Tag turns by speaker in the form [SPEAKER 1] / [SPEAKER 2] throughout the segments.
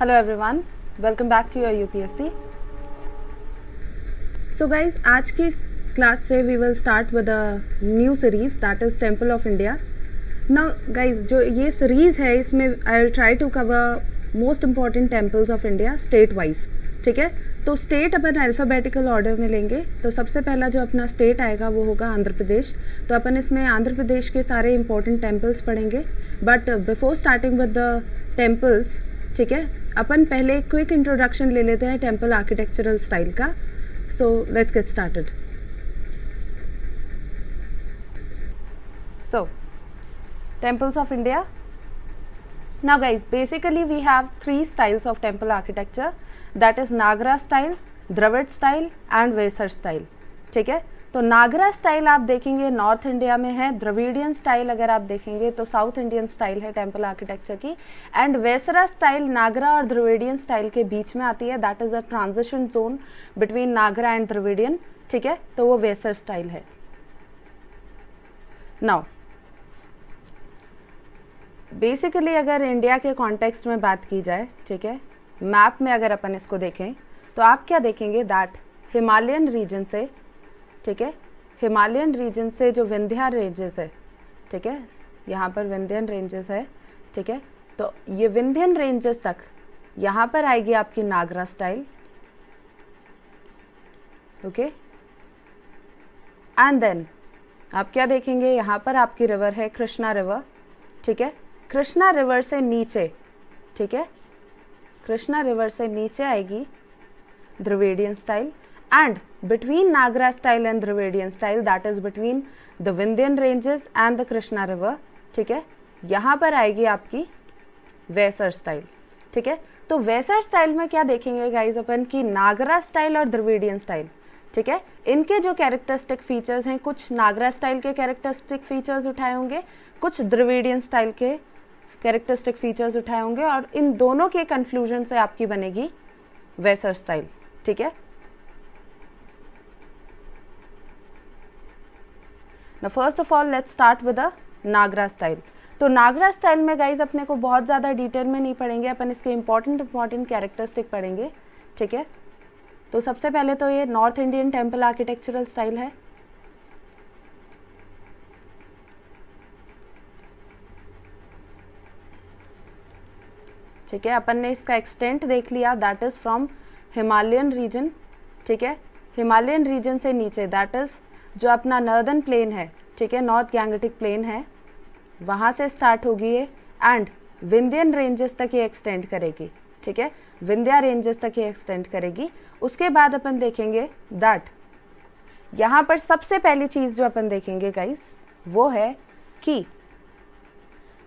[SPEAKER 1] Hello everyone welcome back to your UPSC so guys आज की class से we will start with a new series that is temple of India now guys जो ये series है इसमें I will try to cover most important temples of India state wise ठीक है तो स्टेट अपन अल्फ़ाबेटिकल ऑर्डर में लेंगे तो सबसे पहला जो अपना स्टेट आएगा वो होगा आंध्र प्रदेश तो अपन इसमें आंध्र प्रदेश के सारे इंपॉर्टेंट टेम्पल्स पढ़ेंगे but before starting with the temples ठीक है अपन पहले क्विक इंट्रोडक्शन ले लेते हैं टेम्पल आर्किटेक्चरल स्टाइल का so let's get started so temples of India now guys basically we have three styles of temple architecture that is Nagara style Dravida style and Vesara style ठीक है तो नागरा स्टाइल आप देखेंगे नॉर्थ इंडिया में है द्रविडियन स्टाइल अगर आप देखेंगे तो साउथ इंडियन स्टाइल है टेम्पल आर्किटेक्चर की एंड वेसरा स्टाइल नागरा और द्रविडियन स्टाइल के बीच में आती है that is a transition zone between Nagara and Dravidian ठीक है तो वो वेसर स्टाइल है नाउ बेसिकली अगर इंडिया के कॉन्टेक्स्ट में बात की जाए ठीक है मैप में अगर अपन इसको देखें तो आप क्या देखेंगे दैट हिमालयन रीजन से ठीक है हिमालयन रीजन से जो विंध्या रेंजेस है ठीक है यहाँ पर विंध्यन रेंजेस है ठीक है तो ये विंध्यन रेंजेस तक यहाँ पर आएगी आपकी Nagara style okay and then आप क्या देखेंगे यहाँ पर आपकी रिवर है कृष्णा रिवर ठीक है कृष्णा रिवर से नीचे ठीक है कृष्णा रिवर से नीचे आएगी Dravidian style and between Nagara style and Dravidian style that is between the Vindhyan ranges and the Krishna river ठीक है यहां पर आएगी आपकी वेसर स्टाइल ठीक है तो वेसर स्टाइल में क्या देखेंगे गाइज अपन कि नागरा स्टाइल और द्रविडियन स्टाइल ठीक है इनके जो कैरेक्टरिस्टिक फीचर्स हैं कुछ नागरा स्टाइल के कैरेक्टरिस्टिक फीचर्स उठाए होंगे कुछ द्रविडियन स्टाइल के कैरेक्टरिस्टिक फीचर्स उठाए होंगे और इन दोनों के कन्फ्यूजन से आपकी बनेगी वेसर स्टाइल ठीक है ना first of all let's start with a Nagara style तो नागरा स्टाइल में गाइज अपने को बहुत ज़्यादा डिटेल में नहीं पढ़ेंगे अपन इसके इंपॉर्टेंट इंपॉर्टेंट कैरेक्टरिस्टिक पढ़ेंगे ठीक है तो सबसे पहले तो ये north Indian temple architectural style है ठीक है अपन ने इसका एक्सटेंट देख लिया that is from Himalayan region ठीक है हिमालयन रीजन से नीचे दैट इज़ जो अपना नर्दर्न प्लेन है ठीक है नॉर्थ गैंगटिक प्लेन है वहाँ से स्टार्ट होगी ये एंड विंध्यन रेंजेस तक ये एक्सटेंड करेगी ठीक है विंध्या रेंजेस तक ये एक्सटेंड करेगी उसके बाद अपन देखेंगे दैट यहाँ पर सबसे पहली चीज़ जो अपन देखेंगे गाइस वो है कि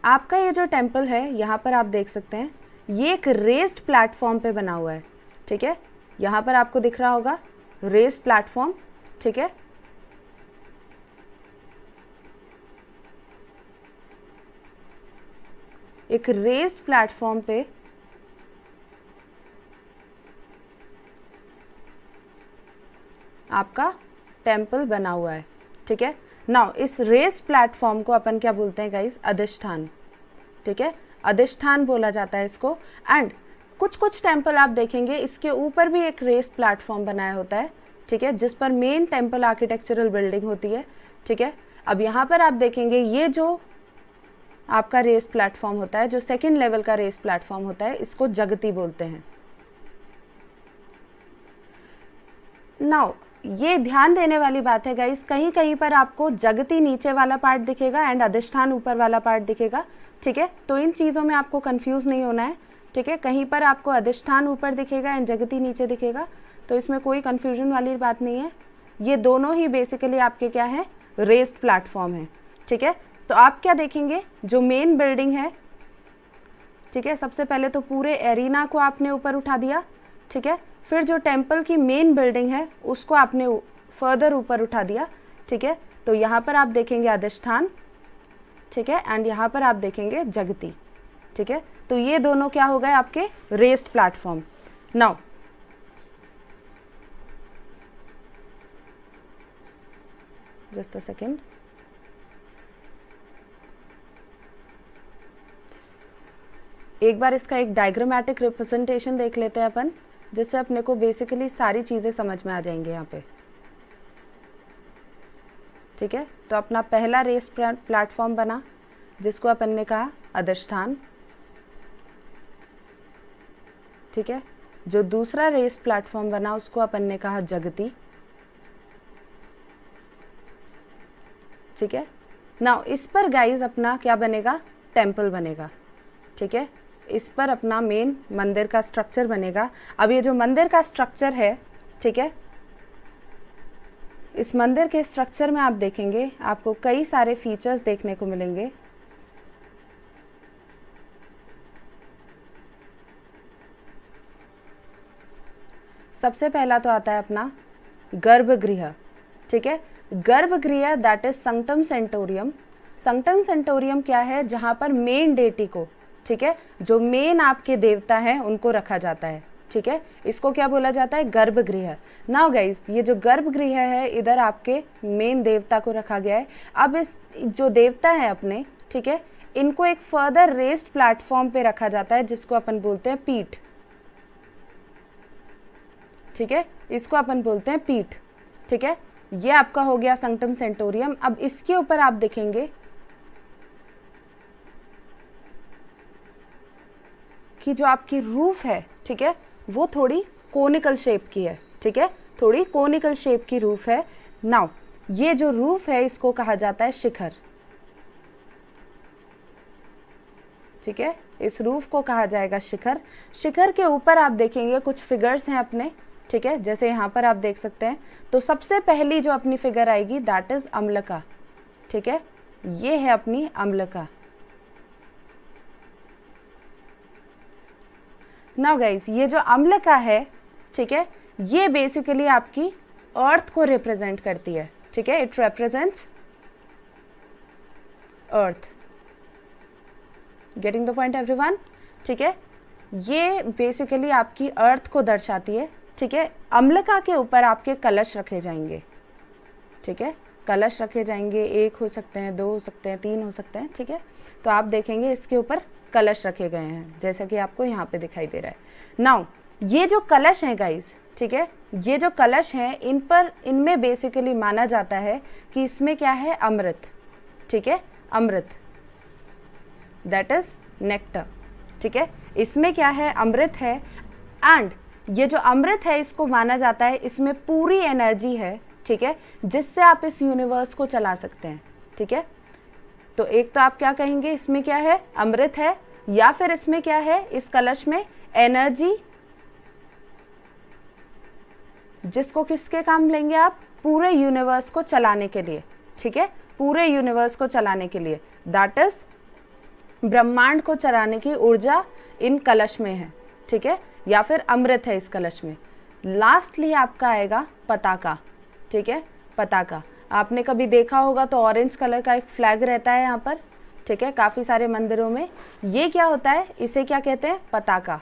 [SPEAKER 1] आपका ये जो टेम्पल है यहाँ पर आप देख सकते हैं ये एक रेस्ड प्लेटफॉर्म पे बना हुआ है ठीक है यहाँ पर आपको दिख रहा होगा रेस्ड प्लेटफॉर्म ठीक है एक रेस्ड प्लेटफॉर्म पे आपका टेम्पल बना हुआ है ठीक है नाउ इस रेस्ड प्लेटफॉर्म को अपन क्या बोलते हैं गाइस अधिष्ठान ठीक है अधिष्ठान बोला जाता है इसको एंड कुछ कुछ टेम्पल आप देखेंगे इसके ऊपर भी एक रेस प्लेटफॉर्म बनाया होता है ठीक है जिस पर मेन टेम्पल आर्किटेक्चरल बिल्डिंग होती है ठीक है अब यहाँ पर आप देखेंगे ये जो आपका रेस प्लेटफॉर्म होता है जो सेकेंड लेवल का रेस प्लेटफॉर्म होता है इसको जगती बोलते हैं नाउ ये ध्यान देने वाली बात है गाइस कहीं कहीं पर आपको जगती नीचे वाला पार्ट दिखेगा एंड अधिष्ठान ऊपर वाला पार्ट दिखेगा ठीक है तो इन चीज़ों में आपको कंफ्यूज नहीं होना है ठीक है कहीं पर आपको अधिष्ठान ऊपर दिखेगा एंड जगती नीचे दिखेगा तो इसमें कोई कन्फ्यूजन वाली बात नहीं है ये दोनों ही बेसिकली आपके क्या है रेस्ड प्लेटफॉर्म है ठीक है तो आप क्या देखेंगे जो मेन बिल्डिंग है ठीक है सबसे पहले तो पूरे एरिना को आपने ऊपर उठा दिया ठीक है फिर जो टेम्पल की मेन बिल्डिंग है उसको आपने फर्दर ऊपर उठा दिया ठीक है तो यहाँ पर आप देखेंगे अधिष्ठान ठीक है एंड यहाँ पर आप देखेंगे जगती ठीक है तो ये दोनों क्या हो गए आपके rest platform now just a second एक बार इसका एक डायग्रामेटिक रिप्रेजेंटेशन देख लेते हैं अपन जिससे अपने को बेसिकली सारी चीज़ें समझ में आ जाएंगे यहाँ पे ठीक है तो अपना पहला रेस प्लेटफॉर्म बना जिसको अपन ने कहा अधिष्ठान ठीक है जो दूसरा रेस प्लेटफॉर्म बना उसको अपन ने कहा जगती ठीक है ना इस पर गाइज अपना क्या बनेगा टेम्पल बनेगा ठीक है इस पर अपना मेन मंदिर का स्ट्रक्चर बनेगा अब ये जो मंदिर का स्ट्रक्चर है ठीक है इस मंदिर के स्ट्रक्चर में आप देखेंगे आपको कई सारे फीचर्स देखने को मिलेंगे सबसे पहला तो आता है अपना गर्भगृह ठीक है गर्भगृह दैट इज संगटम सेंटोरियम संगटम सेंटोरियम क्या है जहां पर मेन डेटी को ठीक है जो मेन आपके देवता है उनको रखा जाता है ठीक है इसको क्या बोला जाता है गर्भगृह नाउ गाइस ये जो गर्भगृह है इधर आपके मेन देवता को रखा गया है अब इस जो देवता है अपने ठीक है इनको एक फर्दर रेस्ट प्लेटफॉर्म पे रखा जाता है जिसको अपन बोलते हैं पीठ ठीक है इसको अपन बोलते हैं पीठ ठीक है ये आपका हो गया संगटम सेंटोरियम अब इसके ऊपर आप देखेंगे कि जो आपकी रूफ है ठीक है वो थोड़ी कोनिकल शेप की है ठीक है थोड़ी कोनिकल शेप की रूफ है नाउ ये जो रूफ है इसको कहा जाता है शिखर ठीक है इस रूफ को कहा जाएगा शिखर शिखर के ऊपर आप देखेंगे कुछ फिगर्स हैं अपने ठीक है जैसे यहां पर आप देख सकते हैं तो सबसे पहली जो अपनी फिगर आएगी दैट इज अम्लका ठीक है ये है अपनी अम्लका नाउ गाइज ये जो अम्ल का है ठीक है ये बेसिकली आपकी अर्थ को रिप्रेजेंट करती है ठीक है it represents earth getting the point everyone ठीक है ये बेसिकली आपकी अर्थ को दर्शाती है ठीक है अम्लका के ऊपर आपके कलश रखे जाएंगे ठीक है कलश रखे जाएंगे एक हो सकते हैं दो हो सकते हैं तीन हो सकते हैं ठीक है तो आप देखेंगे इसके ऊपर कलश रखे गए हैं जैसा कि आपको यहाँ पे दिखाई दे रहा है नाउ ये जो कलश हैं गाइस ठीक है ये जो कलश हैं इन पर इनमें बेसिकली माना जाता है कि इसमें क्या है अमृत ठीक है अमृत दैट इज नेक्टर ठीक है इसमें क्या है अमृत है एंड ये जो अमृत है इसको माना जाता है इसमें पूरी एनर्जी है ठीक है जिससे आप इस यूनिवर्स को चला सकते हैं ठीक है तो एक तो आप क्या कहेंगे इसमें क्या है अमृत है या फिर इसमें क्या है इस कलश में एनर्जी जिसको किसके काम लेंगे आप पूरे यूनिवर्स को चलाने के लिए ठीक है पूरे यूनिवर्स को चलाने के लिए दैट इज ब्रह्मांड को चलाने की ऊर्जा इन कलश में है ठीक है या फिर अमृत है इस कलश में लास्टली आपका आएगा पताका ठीक है पताका आपने कभी देखा होगा तो ऑरेंज कलर का एक फ्लैग रहता है यहाँ पर ठीक है काफ़ी सारे मंदिरों में ये क्या होता है इसे क्या कहते हैं पताका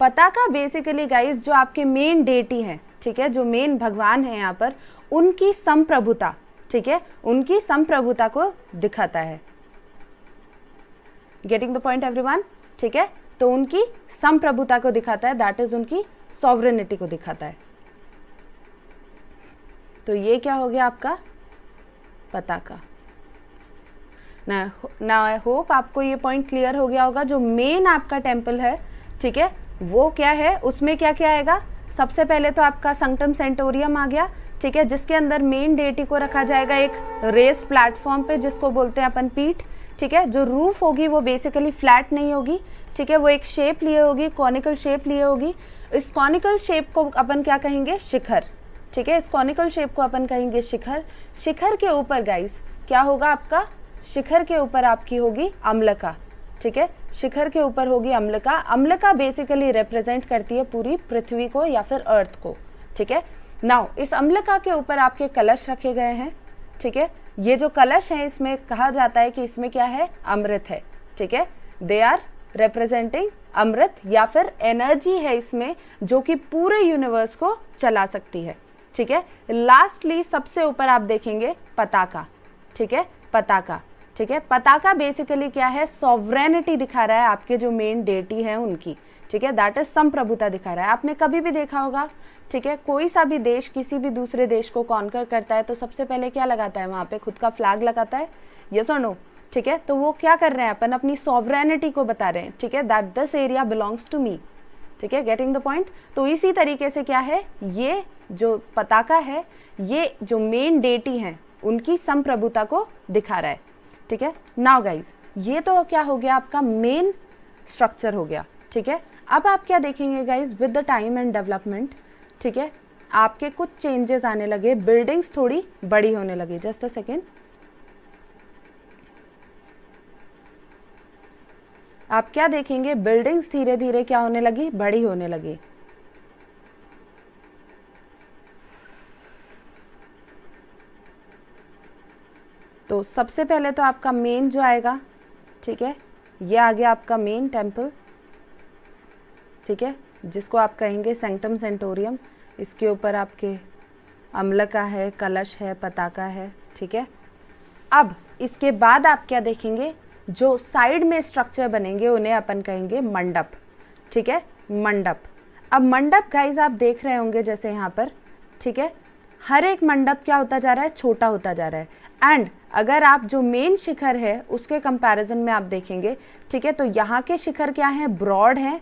[SPEAKER 1] पताका बेसिकली गाइस जो आपके मेन डेटी है ठीक है जो मेन भगवान है यहाँ पर उनकी संप्रभुता ठीक है उनकी संप्रभुता को दिखाता है गेटिंग द पॉइंट एवरी ठीक है तो उनकी संप्रभुता को दिखाता है दैट इज उनकी सॉवरेनिटी को दिखाता है तो ये क्या हो गया आपका पता का ना ना आई होप आपको ये पॉइंट क्लियर हो गया होगा जो मेन आपका टेम्पल है ठीक है वो क्या है उसमें क्या क्या आएगा सबसे पहले तो आपका संगटम सेंटोरियम आ गया ठीक है जिसके अंदर मेन डेटी को रखा जाएगा एक रेस प्लेटफॉर्म पे जिसको बोलते हैं अपन पीठ ठीक है जो रूफ होगी वो बेसिकली फ्लैट नहीं होगी ठीक है वो एक शेप लिए होगी कॉनिकल शेप लिए होगी इस कॉनिकल शेप को अपन क्या कहेंगे शिखर ठीक है इस कॉनिकल शेप को अपन कहेंगे शिखर शिखर के ऊपर गाइस क्या होगा आपका शिखर के ऊपर आपकी होगी अम्लका ठीक है शिखर के ऊपर होगी अम्लका अम्लका बेसिकली रिप्रेजेंट करती है पूरी पृथ्वी को या फिर अर्थ को ठीक है नाउ इस अम्लका के ऊपर आपके कलश रखे गए हैं ठीक है ये जो कलश है इसमें कहा जाता है कि इसमें क्या है अमृत है ठीक है दे आर रिप्रेजेंटिंग अमृत या फिर एनर्जी है इसमें जो कि पूरे यूनिवर्स को चला सकती है ठीक है लास्टली सबसे ऊपर आप देखेंगे पताका ठीक है पताका ठीक है पताका बेसिकली क्या है सॉवरेनिटी दिखा रहा है आपके जो मेन डेटी है उनकी ठीक है दैट इज संप्रभुता दिखा रहा है आपने कभी भी देखा होगा ठीक है कोई सा भी देश किसी भी दूसरे देश को कॉन्कर करता है तो सबसे पहले क्या लगाता है वहां पे खुद का फ्लैग लगाता है यस और नो ठीक है तो वो क्या कर रहे हैं अपन अपनी सॉवरेनिटी को बता रहे हैं ठीक है that this area belongs to me ठीक है गेटिंग द पॉइंट तो इसी तरीके से क्या है ये जो पताका है ये जो मेन डेटी है उनकी संप्रभुता को दिखा रहा है ठीक है नाउ गाइज ये तो क्या हो गया आपका मेन स्ट्रक्चर हो गया ठीक है अब आप क्या देखेंगे guys with the time and development ठीक है आपके कुछ चेंजेस आने लगे बिल्डिंग्स थोड़ी बड़ी होने लगी जस्ट अ सेकेंड आप क्या देखेंगे बिल्डिंग्स धीरे धीरे क्या होने लगी बड़ी होने लगी तो सबसे पहले तो आपका मेन जो आएगा ठीक है ये आ गया आपका मेन टेम्पल ठीक है जिसको आप कहेंगे सेंटम सेंटोरियम इसके ऊपर आपके का है कलश है पताका है ठीक है अब इसके बाद आप क्या देखेंगे जो साइड में स्ट्रक्चर बनेंगे उन्हें अपन कहेंगे मंडप ठीक है मंडप अब मंडप गाइज आप देख रहे होंगे जैसे यहाँ पर ठीक है हर एक मंडप क्या होता जा रहा है छोटा होता जा रहा है एंड अगर आप जो मेन शिखर है उसके कंपैरिजन में आप देखेंगे ठीक है तो यहाँ के शिखर क्या हैं ब्रॉड हैं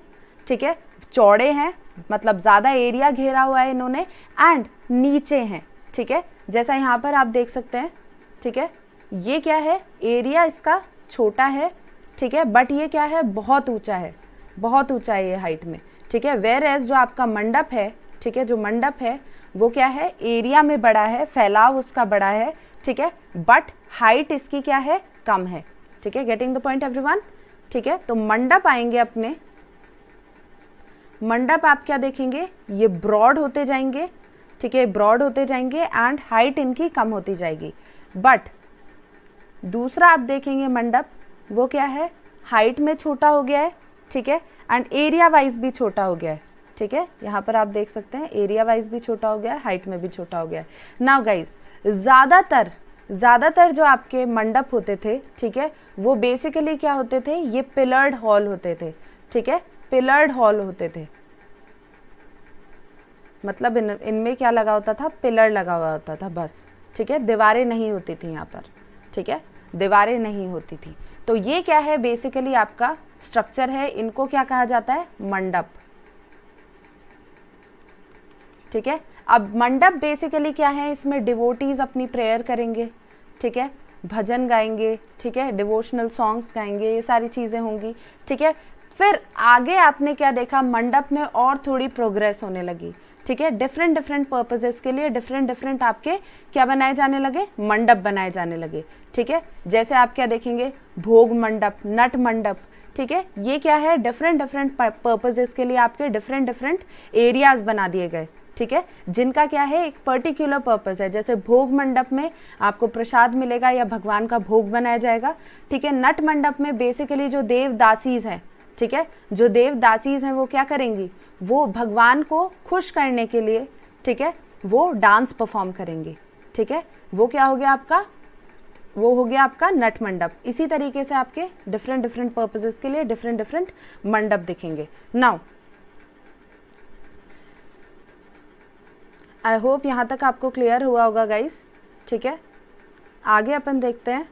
[SPEAKER 1] ठीक है चौड़े हैं मतलब ज़्यादा एरिया घेरा हुआ है इन्होंने एंड नीचे हैं ठीक है जैसा यहाँ पर आप देख सकते हैं ठीक है ये क्या है एरिया इसका छोटा है ठीक है बट ये क्या है बहुत ऊंचा है बहुत ऊंचा है ये हाइट में ठीक है वेर एज जो आपका मंडप है ठीक है जो मंडप है वो क्या है एरिया में बड़ा है फैलाव उसका बड़ा है ठीक है बट हाइट इसकी क्या है कम है ठीक है गेटिंग द पॉइंट एवरी ठीक है तो मंडप आएंगे अपने मंडप आप क्या देखेंगे ये ब्रॉड होते जाएंगे ठीक है ब्रॉड होते जाएंगे एंड हाइट इनकी कम होती जाएगी बट दूसरा आप देखेंगे मंडप वो क्या है हाइट में छोटा हो गया है ठीक है एंड एरिया वाइज भी छोटा हो गया है ठीक है यहाँ पर आप देख सकते हैं एरिया वाइज भी छोटा हो गया है हाइट में भी छोटा हो गया है नाउ गाइज ज़्यादातर ज़्यादातर जो आपके मंडप होते थे ठीक है वो बेसिकली क्या होते थे ये पिलर्ड हॉल होते थे ठीक है पिलर्ड हॉल होते थे मतलब इन इनमें क्या लगा होता था पिलर लगा हुआ होता था बस ठीक है दीवारें नहीं होती थी यहाँ पर ठीक है दीवारें नहीं होती थी तो ये क्या है बेसिकली आपका स्ट्रक्चर है इनको क्या कहा जाता है मंडप ठीक है अब मंडप बेसिकली क्या है इसमें डिवोटीज अपनी प्रेयर करेंगे ठीक है भजन गाएंगे ठीक है डिवोशनल सॉन्ग्स गाएंगे ये सारी चीज़ें होंगी ठीक है फिर आगे आपने क्या देखा मंडप में और थोड़ी प्रोग्रेस होने लगी ठीक है डिफरेंट डिफरेंट पर्पजेस के लिए डिफरेंट डिफरेंट आपके क्या बनाए जाने लगे मंडप बनाए जाने लगे ठीक है जैसे आप क्या देखेंगे भोग मंडप नट मंडप ठीक है ये क्या है डिफरेंट डिफरेंट पर्पजेस के लिए आपके डिफरेंट डिफरेंट एरियाज बना दिए गए ठीक है जिनका क्या है एक पर्टिकुलर पर्पज है जैसे भोग मंडप में आपको प्रसाद मिलेगा या भगवान का भोग बनाया जाएगा ठीक है नट मंडप में बेसिकली जो देव दासीज हैं ठीक है जो देवदासीज हैं वो क्या करेंगी वो भगवान को खुश करने के लिए ठीक है वो डांस परफॉर्म करेंगी ठीक है वो क्या हो गया आपका वो हो गया आपका नट मंडप इसी तरीके से आपके डिफरेंट डिफरेंट पर्पजेस के लिए डिफरेंट डिफरेंट मंडप दिखेंगे नाउ आई होप यहां तक आपको क्लियर हुआ होगा गाइस ठीक है आगे अपन देखते हैं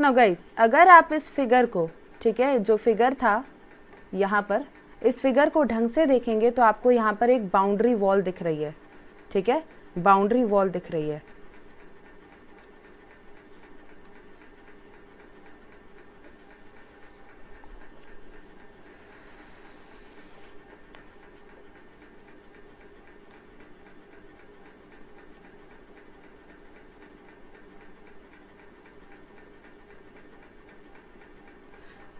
[SPEAKER 1] नो गाइस अगर आप इस फिगर को ठीक है जो फिगर था यहाँ पर इस फिगर को ढंग से देखेंगे तो आपको यहाँ पर एक बाउंड्री वॉल दिख रही है ठीक है बाउंड्री वॉल दिख रही है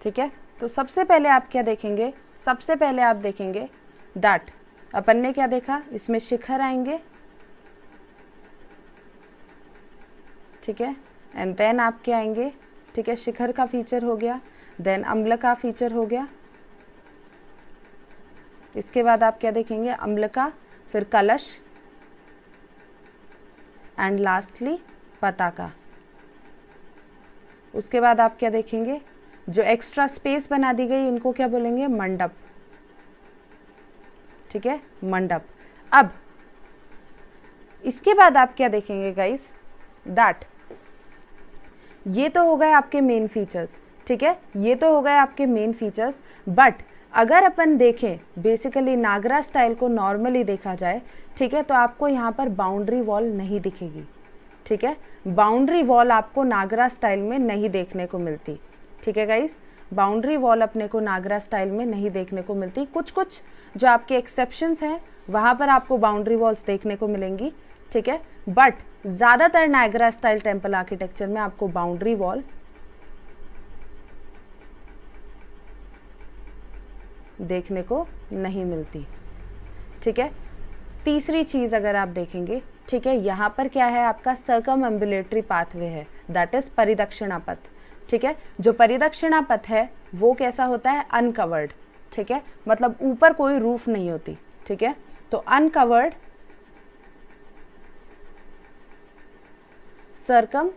[SPEAKER 1] ठीक है तो सबसे पहले आप क्या देखेंगे सबसे पहले आप देखेंगे दैट अपन ने क्या देखा इसमें शिखर आएंगे ठीक है एंड देन क्या आएंगे ठीक है शिखर का फीचर हो गया देन अम्ल का फीचर हो गया इसके बाद आप क्या देखेंगे अम्ल का फिर कलश एंड लास्टली पताका उसके बाद आप क्या देखेंगे जो एक्स्ट्रा स्पेस बना दी गई इनको क्या बोलेंगे मंडप ठीक है मंडप अब इसके बाद आप क्या देखेंगे गाइस दैट ये तो हो गए आपके मेन फीचर्स ठीक है ये तो हो गए आपके मेन फीचर्स बट अगर अपन देखें बेसिकली नागरा स्टाइल को नॉर्मली देखा जाए ठीक है तो आपको यहाँ पर बाउंड्री वॉल नहीं दिखेगी ठीक है बाउंड्री वॉल आपको नागरा स्टाइल में नहीं देखने को मिलती ठीक है गाइज बाउंड्री वॉल अपने को नागरा स्टाइल में नहीं देखने को मिलती कुछ कुछ जो आपके एक्सेप्शन हैं वहाँ पर आपको बाउंड्री वॉल्स देखने को मिलेंगी ठीक है बट ज़्यादातर नागरा स्टाइल टेम्पल आर्किटेक्चर में आपको बाउंड्री वॉल देखने को नहीं मिलती ठीक है तीसरी चीज़ अगर आप देखेंगे ठीक है यहां पर क्या है आपका सर्कम एम्बुलेटरी पाथवे है दैट इज़ परिदक्षिणा पथ ठीक है जो परिदक्षिणा पथ है वो कैसा होता है अनकवर्ड ठीक है मतलब ऊपर कोई रूफ नहीं होती ठीक है तो अनकवर्ड सर्कम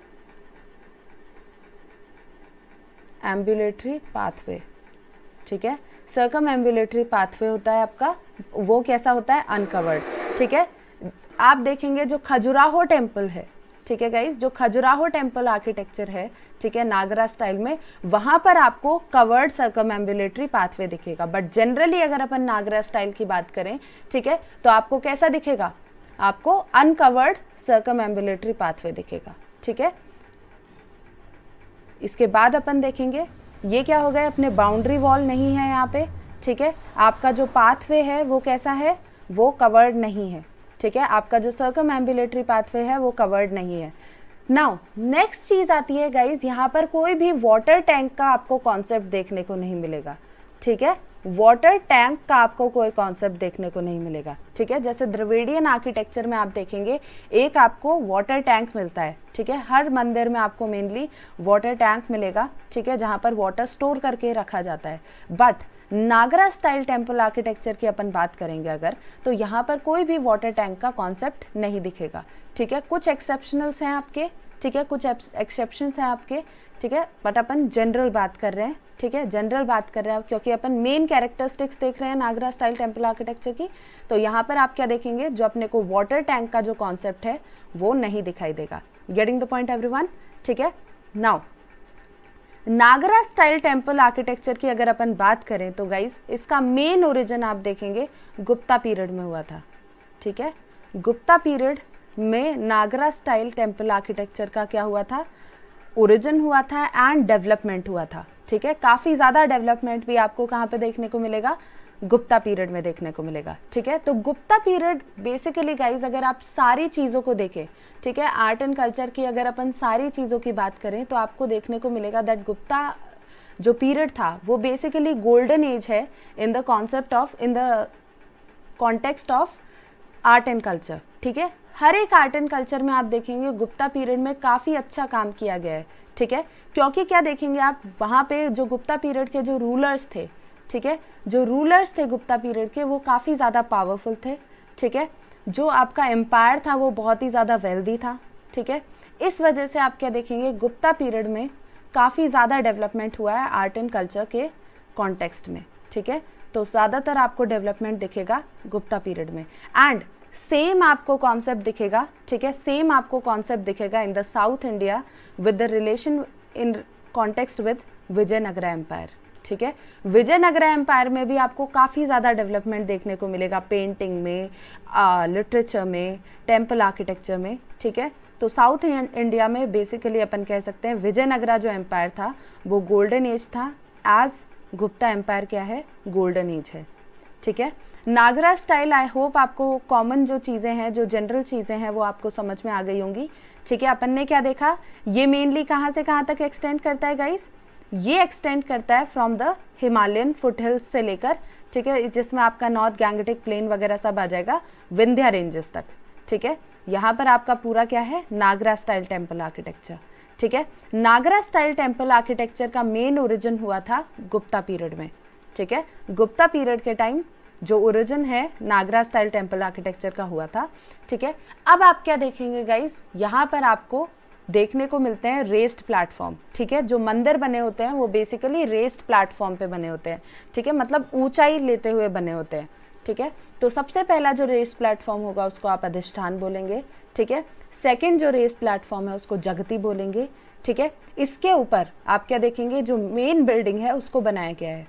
[SPEAKER 1] एम्बुलेटरी पाथवे ठीक है सर्कम एम्बुलेटरी पाथवे होता है आपका वो कैसा होता है अनकवर्ड ठीक है आप देखेंगे जो खजुराहो टेम्पल है ठीक है गाइज जो खजुराहो टेम्पल आर्किटेक्चर है ठीक है नागरा स्टाइल में वहां पर आपको कवर्ड सर्कम एम्बुलेटरी पाथवे दिखेगा बट जनरली अगर अपन नागरा स्टाइल की बात करें ठीक है तो आपको कैसा दिखेगा आपको अनकवर्ड सर्कम एम्बुलेटरी पाथवे दिखेगा ठीक है इसके बाद अपन देखेंगे ये क्या हो गए अपने बाउंड्री वॉल नहीं है यहाँ पे ठीक है आपका जो पाथवे है वो कैसा है वो कवर्ड नहीं है ठीक है आपका जो सर्कम एम्बुलेटरी पाथवे है वो कवर्ड नहीं है नाउ नेक्स्ट चीज़ आती है गाइज यहाँ पर कोई भी वाटर टैंक का आपको कॉन्सेप्ट देखने को नहीं मिलेगा ठीक है वाटर टैंक का आपको कोई कॉन्सेप्ट देखने को नहीं मिलेगा ठीक है जैसे द्रविडियन आर्किटेक्चर में आप देखेंगे एक आपको वाटर टैंक मिलता है ठीक है हर मंदिर में आपको मेनली वाटर टैंक मिलेगा ठीक है जहां पर वाटर स्टोर करके रखा जाता है but Nagara style temple architecture की अपन बात करेंगे अगर तो यहाँ पर कोई भी वाटर टैंक का कॉन्सेप्ट नहीं दिखेगा ठीक है कुछ एक्सेप्शनल्स हैं आपके ठीक है कुछ एक्सेप्शन हैं आपके ठीक है बट अपन जनरल बात कर रहे हैं ठीक है जनरल बात कर रहे हैं क्योंकि अपन मेन कैरेक्टरिस्टिक्स देख रहे हैं नागरा स्टाइल टेम्पल आर्किटेक्चर की तो यहाँ पर आप क्या देखेंगे जो अपने को वाटर टैंक का जो कॉन्सेप्ट है वो नहीं दिखाई देगा गेटिंग द पॉइंट एवरी ठीक है now Nagara style temple architecture की अगर अपन बात करें तो गाइज इसका मेन ओरिजिन आप देखेंगे गुप्ता पीरियड में हुआ था ठीक है गुप्ता पीरियड में नागरा स्टाइल टेम्पल आर्किटेक्चर का क्या हुआ था ओरिजिन हुआ था एंड डेवलपमेंट हुआ था ठीक है काफ़ी ज़्यादा डेवलपमेंट भी आपको कहाँ पे देखने को मिलेगा गुप्ता पीरियड में देखने को मिलेगा ठीक है तो गुप्ता पीरियड बेसिकली गाइज अगर आप सारी चीज़ों को देखें ठीक है आर्ट एंड कल्चर की अगर अपन सारी चीज़ों की बात करें तो आपको देखने को मिलेगा दैट गुप्ता जो पीरियड था वो बेसिकली गोल्डन एज है in the concept of in the context of art and culture ठीक है हर एक आर्ट एंड कल्चर में आप देखेंगे गुप्ता पीरियड में काफ़ी अच्छा काम किया गया है ठीक है क्योंकि क्या देखेंगे आप वहाँ पे जो गुप्ता पीरियड के जो रूलर्स थे ठीक है जो रूलर्स थे गुप्ता पीरियड के वो काफ़ी ज़्यादा पावरफुल थे ठीक है जो आपका एम्पायर था वो बहुत ही ज़्यादा वेल्दी था ठीक है इस वजह से आप क्या देखेंगे गुप्ता पीरियड में काफ़ी ज़्यादा डेवलपमेंट हुआ है आर्ट एंड कल्चर के कॉन्टेक्स्ट में ठीक है तो ज़्यादातर आपको डेवलपमेंट दिखेगा गुप्ता पीरियड में एंड सेम आपको कॉन्सेप्ट दिखेगा ठीक है सेम आपको कॉन्सेप्ट दिखेगा in the South India with the relation in context with Vijayanagara empire ठीक है विजयनगर एम्पायर में भी आपको काफ़ी ज़्यादा डेवलपमेंट देखने को मिलेगा पेंटिंग में लिटरेचर में टेम्पल आर्किटेक्चर में ठीक है तो साउथ इंडिया में बेसिकली अपन कह सकते हैं विजयनगरा जो एम्पायर था वो गोल्डन एज था एज गुप्ता एम्पायर क्या है गोल्डन एज है ठीक है नागरा स्टाइल आई होप आपको कॉमन जो चीज़ें हैं जो जनरल चीज़ें हैं वो आपको समझ में आ गई होंगी ठीक है अपन ने क्या देखा ये मेनली कहाँ से कहाँ तक एक्सटेंड करता है गाइज ये एक्सटेंड करता है फ्रॉम द हिमालयन फुटहिल्स से लेकर ठीक है जिसमें आपका नॉर्थ गैंगटिक प्लेन वगैरह सब आ जाएगा विंध्या रेंजेस तक ठीक है यहाँ पर आपका पूरा क्या है नागरा स्टाइल टेम्पल आर्किटेक्चर ठीक है नागरा स्टाइल टेम्पल आर्किटेक्चर का मेन ओरिजिन हुआ था गुप्ता पीरियड में ठीक है गुप्ता पीरियड के टाइम जो ओरिजिन है नागरा स्टाइल टेम्पल आर्किटेक्चर का हुआ था ठीक है अब आप क्या देखेंगे गाइस यहाँ पर आपको देखने को मिलते हैं रेस्ट प्लेटफॉर्म ठीक है जो मंदिर बने होते हैं वो बेसिकली रेस्ट प्लेटफॉर्म पे बने होते हैं ठीक है मतलब ऊंचाई लेते हुए बने होते हैं ठीक है तो सबसे पहला जो रेस्ट प्लेटफॉर्म होगा उसको आप अधिष्ठान बोलेंगे ठीक है सेकेंड जो रेस्ट प्लेटफॉर्म है उसको जगती बोलेंगे ठीक है इसके ऊपर आप क्या देखेंगे जो मेन बिल्डिंग है उसको बनाया गया है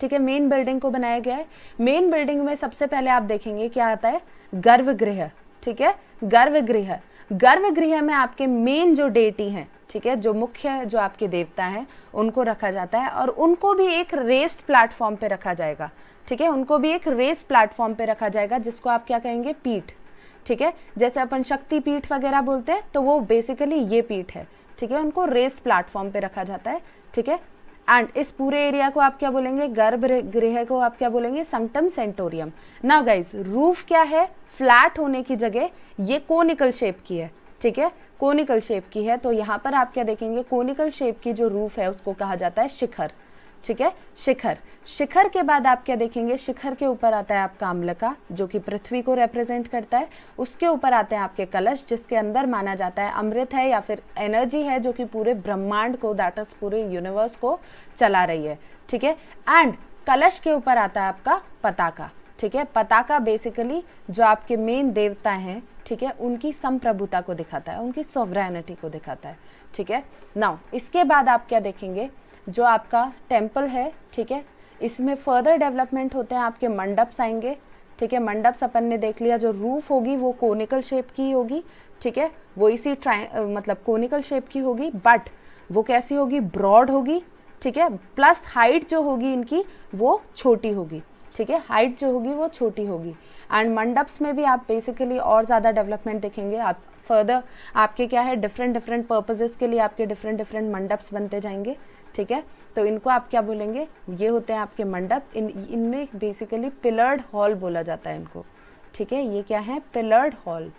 [SPEAKER 1] ठीक है मेन बिल्डिंग को बनाया गया है मेन बिल्डिंग में सबसे पहले आप देखेंगे क्या आता है गर्भगृह ठीक है गर्भगृह गर्भगृह में आपके मेन जो डेटी हैं ठीक है जो मुख्य जो आपके देवता हैं उनको रखा जाता है और उनको भी एक रेस्ट प्लेटफॉर्म पे रखा जाएगा ठीक है उनको भी एक रेस्ट प्लेटफॉर्म पे रखा जाएगा जिसको आप क्या कहेंगे पीठ ठीक है जैसे अपन शक्ति पीठ वगैरह बोलते हैं तो वो बेसिकली ये पीठ है ठीक है उनको रेस्ट प्लेटफॉर्म पे रखा जाता है ठीक है एंड इस पूरे एरिया को आप क्या बोलेंगे गर्भ गृह को आप क्या बोलेंगे संगटम सेंटोरियम ना गाइज रूफ क्या है फ्लैट होने की जगह ये कोनिकल शेप की है ठीक है कोनिकल शेप की है तो यहाँ पर आप क्या देखेंगे कोनिकल शेप की जो रूफ है उसको कहा जाता है शिखर ठीक है शिखर शिखर के बाद आप क्या देखेंगे शिखर के ऊपर आता है आपका अम्लका जो कि पृथ्वी को रिप्रेजेंट करता है उसके ऊपर आते हैं आपके कलश जिसके अंदर माना जाता है अमृत है या फिर एनर्जी है जो कि पूरे ब्रह्मांड को दैट इज पूरे यूनिवर्स को चला रही है ठीक है एंड कलश के ऊपर आता है आपका पताका ठीक है पताका बेसिकली जो आपके मेन देवता हैं ठीक है उनकी संप्रभुता को दिखाता है उनकी सोवरेनिटी को दिखाता है ठीक है नाउ इसके बाद आप क्या देखेंगे जो आपका टेम्पल है ठीक है इसमें फर्दर डेवलपमेंट होते हैं आपके मंडप्स आएंगे ठीक है मंडप्स अपन ने देख लिया जो रूफ होगी वो कोनिकल शेप की होगी ठीक है वो इसी ट्राइ मतलब कोनिकल शेप की होगी बट वो कैसी होगी ब्रॉड होगी ठीक है प्लस हाइट जो होगी इनकी वो छोटी होगी ठीक है हाइट जो होगी वो छोटी होगी एंड मंडप्स में भी आप बेसिकली और ज़्यादा डेवलपमेंट देखेंगे आप फर्दर आपके क्या है डिफरेंट डिफरेंट पर्पजेज़ के लिए आपके डिफरेंट डिफरेंट मंडप्स बनते जाएंगे ठीक है तो इनको आप क्या बोलेंगे ये होते हैं आपके मंडप इन इनमें बेसिकली पिलर्ड हॉल बोला जाता है इनको ठीक है ये क्या है पिलर्ड हॉल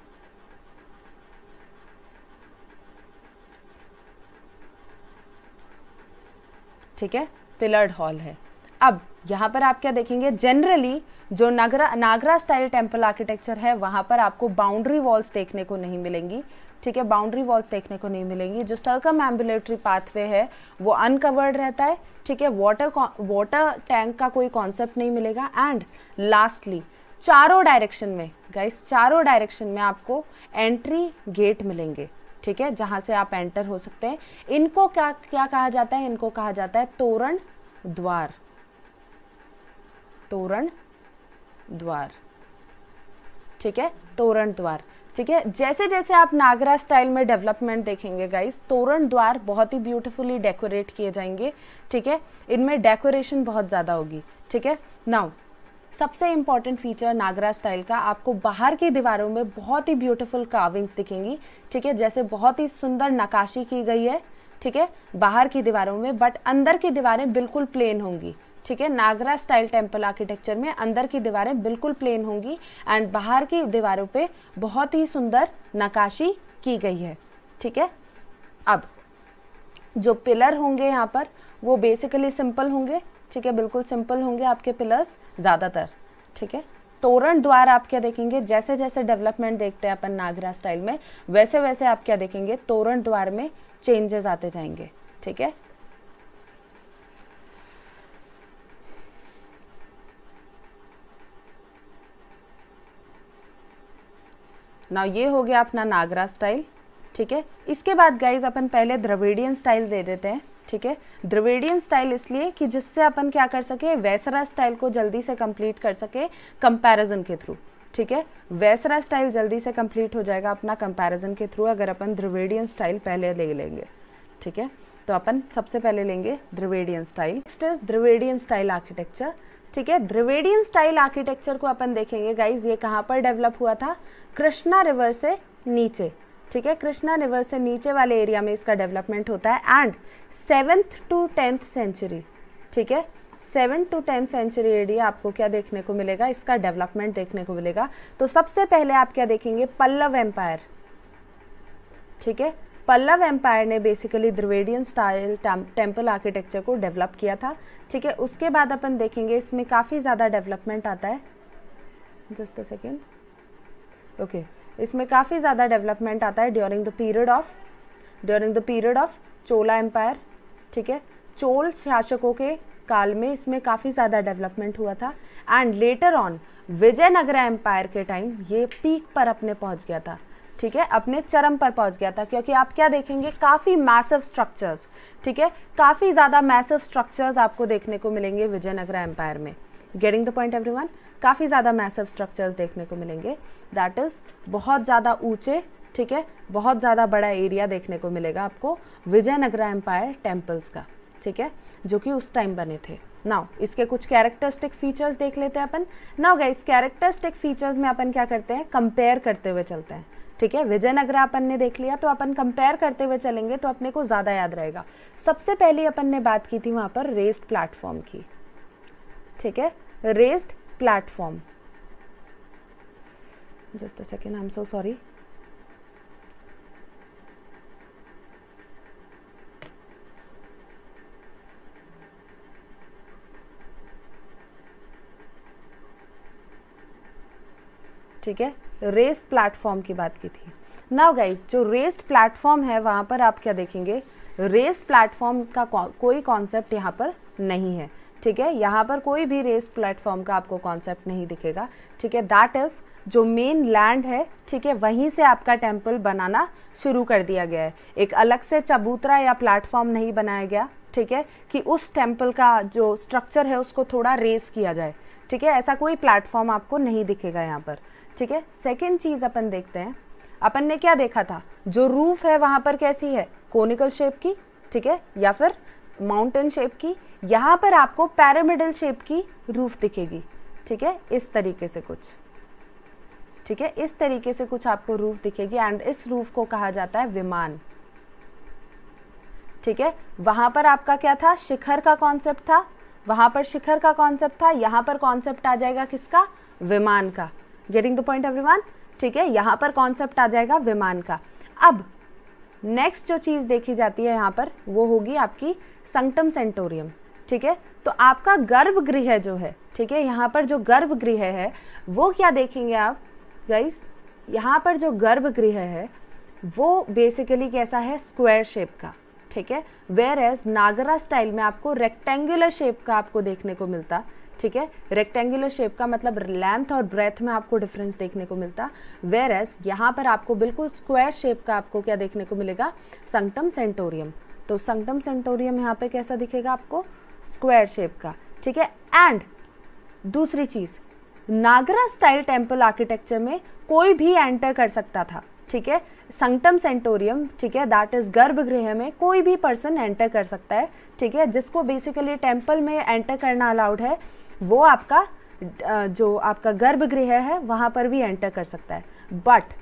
[SPEAKER 1] ठीक है पिलर्ड हॉल है अब यहाँ पर आप क्या देखेंगे जनरली जो Nagara Nagara style temple architecture है वहाँ पर आपको बाउंड्री वॉल्स देखने को नहीं मिलेंगी ठीक है बाउंड्री वॉल्स देखने को नहीं मिलेंगी जो सर्कम एम्बुलेटरी पाथवे है वो अनकवर्ड रहता है ठीक है वाटर वाटर टैंक का कोई कॉन्सेप्ट नहीं मिलेगा एंड लास्टली चारों डायरेक्शन में गाइस चारों डायरेक्शन में आपको एंट्री गेट मिलेंगे ठीक है जहां से आप एंटर हो सकते हैं इनको क्या क्या कहा जाता है इनको कहा जाता है तोरण द्वार तोरण द्वार ठीक है तोरण द्वार ठीक है जैसे जैसे आप नागरा स्टाइल में डेवलपमेंट देखेंगे गाइस तोरण द्वार बहुत ही ब्यूटीफुली डेकोरेट किए जाएंगे ठीक है इनमें डेकोरेशन बहुत ज़्यादा होगी ठीक है नाउ सबसे इम्पॉर्टेंट फीचर नागरा स्टाइल का आपको बाहर की दीवारों में बहुत ही ब्यूटीफुल कार्विंग्स दिखेंगी ठीक है जैसे बहुत ही सुंदर नकाशी की गई है ठीक है बाहर की दीवारों में बट अंदर की दीवारें बिल्कुल प्लेन होंगी ठीक है नागरा स्टाइल टेम्पल आर्किटेक्चर में अंदर की दीवारें बिल्कुल प्लेन होंगी एंड बाहर की दीवारों पे बहुत ही सुंदर नकाशी की गई है ठीक है अब जो पिलर होंगे यहाँ पर वो बेसिकली सिंपल होंगे ठीक है बिल्कुल सिंपल होंगे आपके पिलर्स ज़्यादातर ठीक है तोरण द्वार आप क्या देखेंगे जैसे जैसे डेवलपमेंट देखते हैं अपन नागरा स्टाइल में वैसे वैसे आप क्या देखेंगे तोरण द्वार में चेंजेस आते जाएंगे ठीक है ना ये हो गया अपना नागरा स्टाइल ठीक है इसके बाद गाइज अपन पहले द्रविडियन स्टाइल दे देते हैं ठीक है द्रविडियन स्टाइल इसलिए कि जिससे अपन क्या कर सके वैसरा स्टाइल को जल्दी से कंप्लीट कर सके कंपैरिजन के थ्रू ठीक है वैसरा स्टाइल जल्दी से कंप्लीट हो जाएगा अपना कंपैरिजन के थ्रू अगर अपन द्रविडियन स्टाइल पहले ले लेंगे ठीक है तो अपन सबसे पहले लेंगे Dravidian style next is Dravidian style architecture ठीक है द्रिवेडियन स्टाइल आर्किटेक्चर को अपन देखेंगे गाइज ये कहाँ पर डेवलप हुआ था कृष्णा रिवर से नीचे ठीक है कृष्णा रिवर से नीचे वाले एरिया में इसका डेवलपमेंट होता है and seventh to tenth century ठीक है seven to tenth century area आपको क्या देखने को मिलेगा इसका डेवलपमेंट देखने को मिलेगा तो सबसे पहले आप क्या देखेंगे पल्लव एम्पायर ठीक है पल्लव एम्पायर ने basically Dravidian style temple architecture को डेवलप किया था ठीक है उसके बाद अपन देखेंगे इसमें काफ़ी ज़्यादा डेवलपमेंट आता है जस्ट अ सेकेंड ओके इसमें काफ़ी ज़्यादा डेवलपमेंट आता है during the period of during the period of Chola empire ठीक है चोल शासकों के काल में इसमें काफ़ी ज़्यादा डेवलपमेंट हुआ था and later on Vijayanagar empire के टाइम ये पीक पर अपने पहुंच गया था ठीक है अपने चरम पर पहुंच गया था क्योंकि आप क्या देखेंगे काफ़ी मैसिव स्ट्रक्चर्स ठीक है काफ़ी ज़्यादा मैसिव स्ट्रक्चर्स आपको देखने को मिलेंगे विजयनगर एम्पायर में गेटिंग द पॉइंट एवरी काफ़ी ज़्यादा मैसिव स्ट्रक्चर्स देखने को मिलेंगे दैट इज़ बहुत ज़्यादा ऊंचे ठीक है बहुत ज़्यादा बड़ा एरिया देखने को मिलेगा आपको विजयनगर एम्पायर टेम्पल्स का ठीक है जो कि उस टाइम बने थे नाउ इसके कुछ कैरेक्टरिस्टिक फीचर्स देख लेते हैं अपन नाउ गाइस कैरेक्टरिस्टिक फीचर्स में अपन क्या करते हैं कंपेयर करते हुए चलते हैं ठीक है विजयनगर अपन ने देख लिया तो अपन कंपेयर करते हुए चलेंगे तो अपने को ज़्यादा याद रहेगा सबसे पहले अपन ने बात की थी वहां पर रेस्ड प्लेटफॉर्म की ठीक है raised platform just a second I am so sorry ठीक है रेस्ट प्लेटफॉर्म की बात की थी नाउ गाइज जो रेस्ट प्लेटफॉर्म है वहाँ पर आप क्या देखेंगे रेस्ट प्लेटफॉर्म का कोई कॉन्सेप्ट यहाँ पर नहीं है ठीक है यहाँ पर कोई भी रेस प्लेटफॉर्म का आपको कॉन्सेप्ट नहीं दिखेगा ठीक है दैट इज़ जो मेन लैंड है ठीक है वहीं से आपका टेम्पल बनाना शुरू कर दिया गया है एक अलग से चबूतरा या प्लेटफॉर्म नहीं बनाया गया ठीक है कि उस टेम्पल का जो स्ट्रक्चर है उसको थोड़ा रेस किया जाए ठीक है ऐसा कोई प्लेटफॉर्म आपको नहीं दिखेगा यहाँ पर ठीक है सेकेंड चीज़ अपन देखते हैं अपन ने क्या देखा था जो रूफ है वहाँ पर कैसी है कोनिकल शेप की ठीक है या फिर माउंटेन शेप की यहाँ पर आपको पैरामिडल शेप की रूफ दिखेगी ठीक है इस तरीके से कुछ ठीक है इस तरीके से कुछ आपको रूफ दिखेगी एंड इस रूफ को कहा जाता है विमान ठीक है वहां पर आपका क्या था शिखर का कॉन्सेप्ट था वहाँ पर शिखर का कॉन्सेप्ट था यहाँ पर कॉन्सेप्ट आ जाएगा किसका विमान का गेटिंग द पॉइंट विमान ठीक है यहाँ पर कॉन्सेप्ट आ जाएगा विमान का अब नेक्स्ट जो चीज़ देखी जाती है यहाँ पर वो होगी आपकी संगटम सेंटोरियम ठीक है तो आपका गर्भगृह जो है ठीक है यहाँ पर जो गर्भगृह है वो क्या देखेंगे आप गाइस यहाँ पर जो गर्भगृह है वो बेसिकली कैसा है स्क्वायर शेप का ठीक है वेर एज नागरा स्टाइल में आपको रेक्टेंगुलर शेप का आपको देखने को मिलता ठीक है रेक्टेंगुलर शेप का मतलब लेंथ और ब्रेथ में आपको डिफरेंस देखने को मिलता वेर एज यहाँ पर आपको बिल्कुल स्क्वायर शेप का आपको क्या देखने को मिलेगा संगटम सेंटोरियम तो संगटम सेंटोरियम यहाँ पे कैसा दिखेगा आपको स्क्वायर शेप का ठीक है एंड दूसरी चीज नागरा स्टाइल टेम्पल आर्किटेक्चर में कोई भी एंटर कर सकता था ठीक है संगटम सेंटोरियम ठीक है दैट इज गर्भगृह में कोई भी पर्सन एंटर कर सकता है ठीक है जिसको बेसिकली टेम्पल में एंटर करना अलाउड है वो आपका जो आपका गर्भगृह है वहाँ पर भी एंटर कर सकता है बट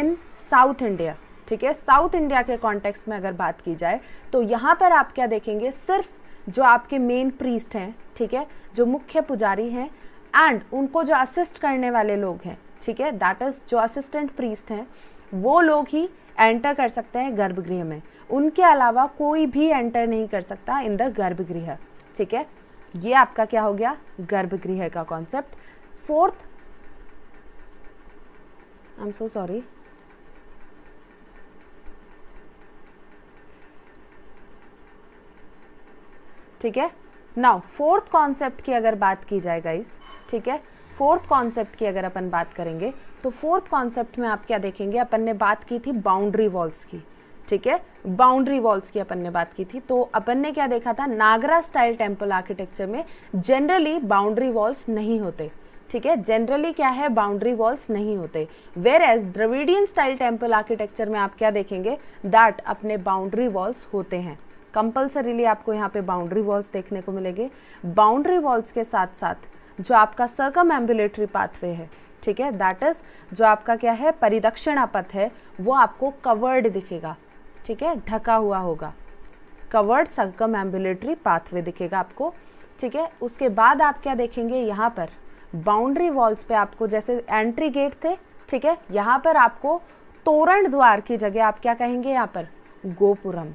[SPEAKER 1] इन साउथ इंडिया ठीक है साउथ इंडिया के कॉन्टेक्स्ट में अगर बात की जाए तो यहाँ पर आप क्या देखेंगे सिर्फ जो आपके मेन प्रीस्ट हैं ठीक है जो मुख्य पुजारी हैं एंड उनको जो असिस्ट करने वाले लोग हैं ठीक है दैट इज़ जो असिस्टेंट प्रीस्ट हैं वो लोग ही एंटर कर सकते हैं गर्भगृह में उनके अलावा कोई भी एंटर नहीं कर सकता इन द गर्भगृह ठीक है ये आपका क्या हो गया गर्भगृह का concept fourth I am so sorry ठीक है नाउ फोर्थ कॉन्सेप्ट की अगर बात की जाए गाइस ठीक है फोर्थ कॉन्सेप्ट की अगर अपन बात करेंगे तो फोर्थ कॉन्सेप्ट में आप क्या देखेंगे अपन ने बात की थी बाउंड्री वॉल्स की ठीक है बाउंड्री वॉल्स की अपन ने बात की थी तो अपन ने क्या देखा था नागरा स्टाइल टेम्पल आर्किटेक्चर में जनरली बाउंड्री वॉल्स नहीं होते ठीक है जनरली क्या है बाउंड्री वॉल्स नहीं होते whereas Dravidian style temple architecture में आप क्या देखेंगे दैट अपने बाउंड्री वॉल्स होते हैं कंपल्सरीली आपको यहाँ पे बाउंड्री वॉल्स देखने को मिलेंगे बाउंड्री वॉल्स के साथ साथ जो आपका सर्कम एम्बुलेटरी पाथवे है ठीक है दैट इज जो आपका क्या है परिदक्षिणा पथ है वो आपको कवर्ड दिखेगा ठीक है ढका हुआ होगा कवर्ड सर्कम एम्बुलेटरी पाथवे दिखेगा आपको ठीक है उसके बाद आप क्या देखेंगे यहाँ पर बाउंड्री वॉल्स पे आपको जैसे एंट्री गेट थे ठीक है यहाँ पर आपको तोरण द्वार की जगह आप क्या कहेंगे यहाँ पर गोपुरम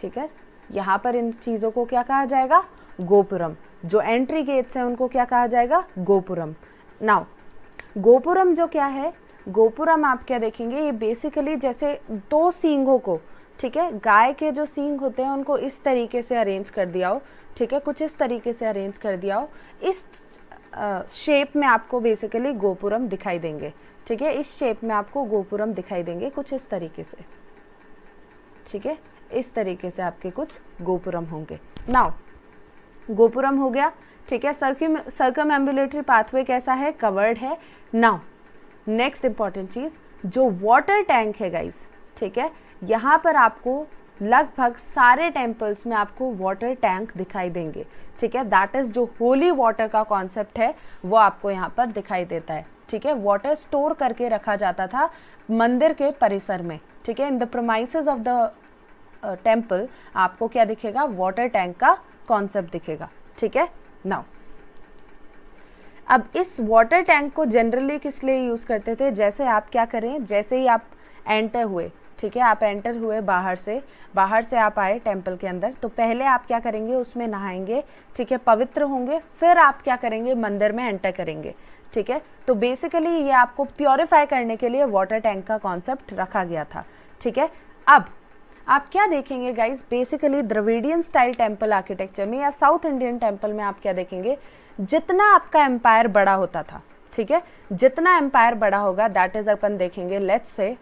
[SPEAKER 1] ठीक है यहाँ पर इन चीज़ों को क्या कहा जाएगा गोपुरम जो एंट्री गेट्स हैं उनको क्या कहा जाएगा गोपुरम नाउ गोपुरम जो क्या है गोपुरम आप क्या देखेंगे ये बेसिकली जैसे दो सींगों को ठीक है गाय के जो सींग होते हैं उनको इस तरीके से अरेंज कर दिया हो ठीक है कुछ इस तरीके से अरेंज कर दिया हो इस शेप में आपको बेसिकली गोपुरम दिखाई देंगे ठीक है इस शेप में आपको गोपुरम दिखाई देंगे कुछ इस तरीके से ठीक है इस तरीके से आपके कुछ गोपुरम होंगे नाउ गोपुरम हो गया ठीक है सर्कम सर्कम एम्बुलेटरी पाथवे कैसा है कवर्ड है नाउ नेक्स्ट इंपॉर्टेंट चीज जो वाटर टैंक है गाइस ठीक है यहाँ पर आपको लगभग सारे टेम्पल्स में आपको वाटर टैंक दिखाई देंगे ठीक है दैट इज जो होली वाटर का कॉन्सेप्ट है वो आपको यहाँ पर दिखाई देता है ठीक है वाटर स्टोर करके रखा जाता था मंदिर के परिसर में ठीक है in the premise of the temple आपको क्या दिखेगा वाटर टैंक का कॉन्सेप्ट दिखेगा ठीक है नाउ अब इस वाटर टैंक को जनरली किस लिए यूज़ करते थे जैसे आप क्या करें जैसे ही आप एंटर हुए ठीक है आप एंटर हुए बाहर से बाहर से आप आए टेम्पल के अंदर तो पहले आप क्या करेंगे उसमें नहाएंगे ठीक है पवित्र होंगे फिर आप क्या करेंगे मंदिर में एंटर करेंगे ठीक है तो बेसिकली ये आपको प्योरीफाई करने के लिए वाटर टैंक का कॉन्सेप्ट रखा गया था ठीक है अब आप क्या देखेंगे guys basically Dravidian style temple architecture में या साउथ इंडियन टेम्पल में आप क्या देखेंगे जितना आपका एम्पायर बड़ा होता था ठीक है जितना एम्पायर बड़ा होगा दैट इज अपन देखेंगे लेट्स से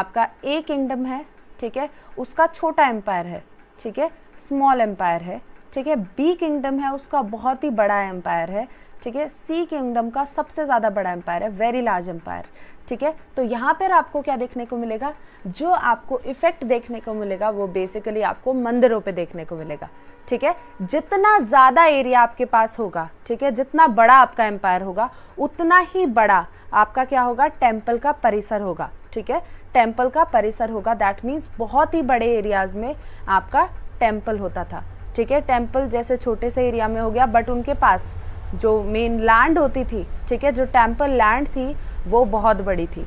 [SPEAKER 1] आपका ए किंगडम है ठीक है उसका छोटा एम्पायर है ठीक है स्मॉल एम्पायर है ठीक है बी किंगडम है उसका बहुत ही बड़ा एम्पायर है ठीक है सी किंगडम का सबसे ज़्यादा बड़ा एम्पायर है वेरी लार्ज एम्पायर ठीक है तो यहाँ पर आपको क्या देखने को मिलेगा जो आपको इफेक्ट देखने को मिलेगा वो बेसिकली आपको मंदिरों पे देखने को मिलेगा ठीक है जितना ज़्यादा एरिया आपके पास होगा ठीक है जितना बड़ा आपका एम्पायर होगा उतना ही बड़ा आपका क्या होगा टेम्पल का परिसर होगा ठीक है टेम्पल का परिसर होगा दैट मीन्स बहुत ही बड़े एरियाज़ में आपका टेम्पल होता था ठीक है टेम्पल जैसे छोटे से एरिया में हो गया बट उनके पास जो मेन लैंड होती थी ठीक है जो टेम्पल लैंड थी वो बहुत बड़ी थी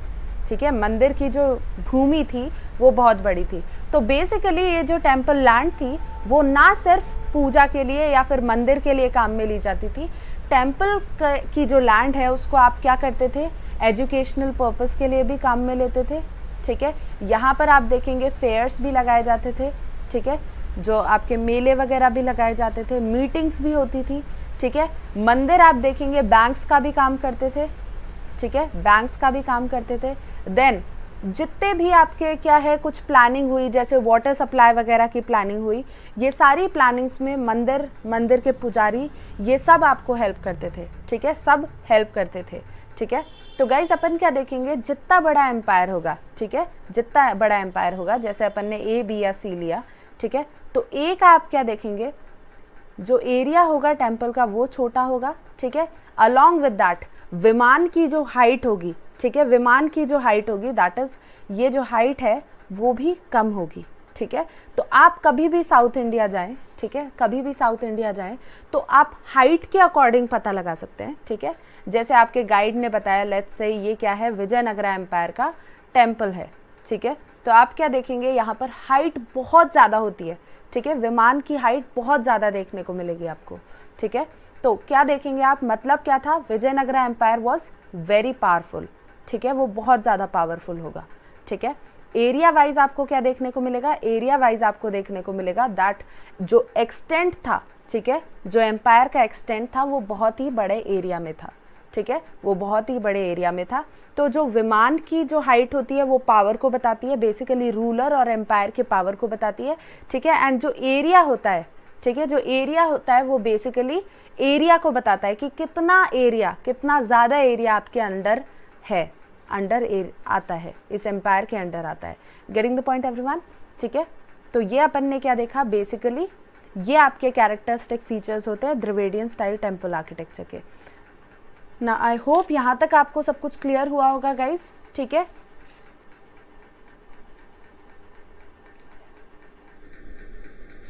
[SPEAKER 1] ठीक है मंदिर की जो भूमि थी वो बहुत बड़ी थी तो बेसिकली ये जो टेम्पल लैंड थी वो ना सिर्फ पूजा के लिए या फिर मंदिर के लिए काम में ली जाती थी टेम्पल की जो लैंड है उसको आप क्या करते थे एजुकेशनल पर्पज़ के लिए भी काम में लेते थे ठीक है यहाँ पर आप देखेंगे फेयर्स भी लगाए जाते थे ठीक है जो आपके मेले वगैरह भी लगाए जाते थे मीटिंग्स भी होती थी ठीक है मंदिर आप देखेंगे बैंक्स का भी काम करते थे ठीक है बैंक्स का भी काम करते थे देन जितने भी आपके क्या है कुछ प्लानिंग हुई जैसे वाटर सप्लाई वगैरह की प्लानिंग हुई ये सारी प्लानिंग्स में मंदिर मंदिर के पुजारी ये सब आपको हेल्प करते थे ठीक है सब हेल्प करते थे ठीक है तो गाइज अपन क्या देखेंगे जितना बड़ा एम्पायर होगा ठीक है जितना बड़ा एम्पायर होगा जैसे अपन ने ए बी या सी लिया ठीक है तो ए का आप क्या देखेंगे जो एरिया होगा टेम्पल का वो छोटा होगा ठीक है अलॉन्ग विद दैट विमान की जो हाइट होगी ठीक है विमान की जो हाइट होगी दैट इज़ ये जो हाइट है वो भी कम होगी ठीक है तो आप कभी भी साउथ इंडिया जाएं ठीक है कभी भी साउथ इंडिया जाएं तो आप हाइट के अकॉर्डिंग पता लगा सकते हैं ठीक है जैसे आपके गाइड ने बताया लेट्स से ये क्या है विजयनगरा एम्पायर का टेम्पल है ठीक है तो आप क्या देखेंगे यहाँ पर हाइट बहुत ज़्यादा होती है ठीक है विमान की हाइट बहुत ज़्यादा देखने को मिलेगी आपको ठीक है तो क्या देखेंगे आप मतलब क्या था Vijayanagara empire was very powerful ठीक है वो बहुत ज़्यादा पावरफुल होगा ठीक है एरिया वाइज आपको क्या देखने को मिलेगा एरिया वाइज आपको देखने को मिलेगा दैट जो एक्सटेंट था ठीक है जो एम्पायर का एक्सटेंट था वो बहुत ही बड़े एरिया में था ठीक है वो बहुत ही बड़े एरिया में था तो जो विमान की जो हाइट होती है वो पावर को बताती है बेसिकली रूलर और एम्पायर के पावर को बताती है ठीक है एंड जो एरिया होता है ठीक है जो एरिया होता है वो बेसिकली एरिया को बताता है कि कितना एरिया कितना ज़्यादा एरिया आपके अंडर है अंडर आता है इस एम्पायर के अंडर आता है गेटिंग द पॉइंट एवरी ठीक है तो ये अपन ने क्या देखा बेसिकली ये आपके कैरेक्टरिस्टिक फीचर्स होते हैं द्रिवेडियन स्टाइल टेम्पल आर्किटेक्चर के ना आई होप यहाँ तक आपको सब कुछ क्लियर हुआ होगा गाइज ठीक है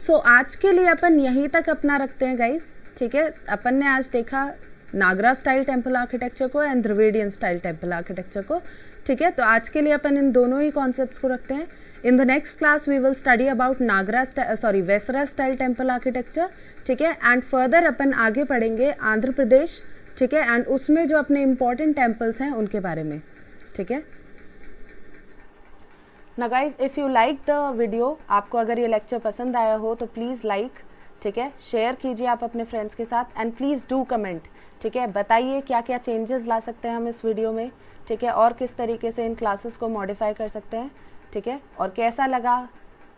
[SPEAKER 1] सो so, आज के लिए अपन यहीं तक अपना रखते हैं गाइज ठीक है अपन ने आज देखा नागरा स्टाइल टेम्पल आर्किटेक्चर को and Dravidian style temple architecture को ठीक है तो आज के लिए अपन इन दोनों ही कॉन्सेप्ट्स को रखते हैं in the next class we will study about Nagara sorry uh, Vesara style temple architecture ठीक है एंड फर्दर अपन आगे पढ़ेंगे आंध्र प्रदेश ठीक है एंड उसमें जो अपने इंपॉर्टेंट टेम्पल्स हैं उनके बारे में ठीक है ना guys if you like the video आपको अगर ये लेक्चर पसंद आया हो तो प्लीज़ लाइक like, ठीक है शेयर कीजिए आप अपने फ्रेंड्स के साथ एंड प्लीज़ डू कमेंट ठीक है बताइए क्या क्या चेंजेस ला सकते हैं हम इस वीडियो में ठीक है और किस तरीके से इन क्लासेस को मॉडिफाई कर सकते हैं ठीक है और कैसा लगा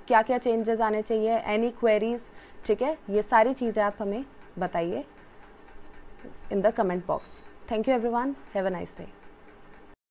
[SPEAKER 1] क्या क्या चेंजेस आने चाहिए एनी क्वेरीज ठीक है ये सारी चीज़ें आप हमें बताइए in the comment box. Thank you everyone. Have a nice day.